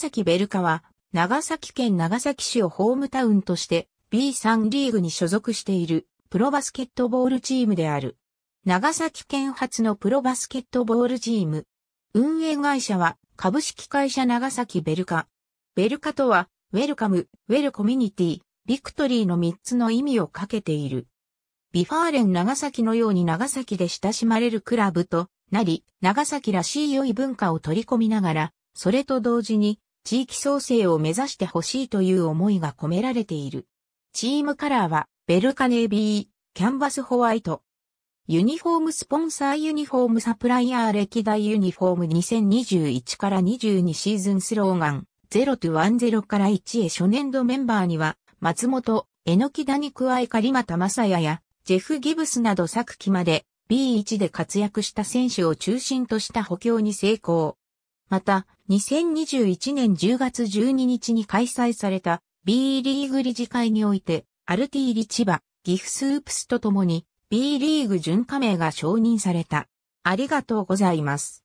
崎ベルカは、長崎県長崎市をホームタウンとして B3 リーグに所属しているプロバスケットボールチームである。長崎県発のプロバスケットボールチーム。運営会社は株式会社長崎ベルカ。ベルカとは、ウェルカム、ウェルコミュニティ、ビクトリーの3つの意味をかけている。ビファーレン長崎のように長崎で親しまれるクラブとなり、長崎らしい良い文化を取り込みながら、それと同時に地域創生を目指してほしいという思いが込められている。チームカラーは、ベルカネビー、キャンバスホワイト。ユニフォームスポンサーユニフォームサプライヤー歴代ユニフォーム2021から22シーズンスローガン0 10から1へ初年度メンバーには松本、榎木田に加え狩俣正也やジェフ・ギブスなど昨季まで B1 で活躍した選手を中心とした補強に成功。また、2021年10月12日に開催された B リーグ理事会において、アルティーリ千葉、ギフスープスとともに B リーグ準加盟が承認された。ありがとうございます。